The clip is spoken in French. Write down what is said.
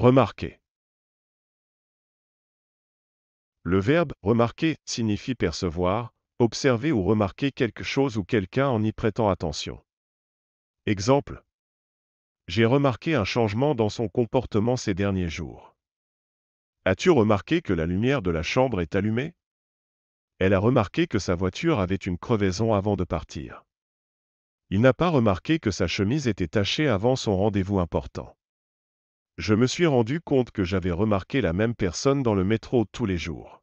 Remarquer. Le verbe remarquer signifie percevoir, observer ou remarquer quelque chose ou quelqu'un en y prêtant attention. Exemple. J'ai remarqué un changement dans son comportement ces derniers jours. As-tu remarqué que la lumière de la chambre est allumée Elle a remarqué que sa voiture avait une crevaison avant de partir. Il n'a pas remarqué que sa chemise était tachée avant son rendez-vous important je me suis rendu compte que j'avais remarqué la même personne dans le métro tous les jours.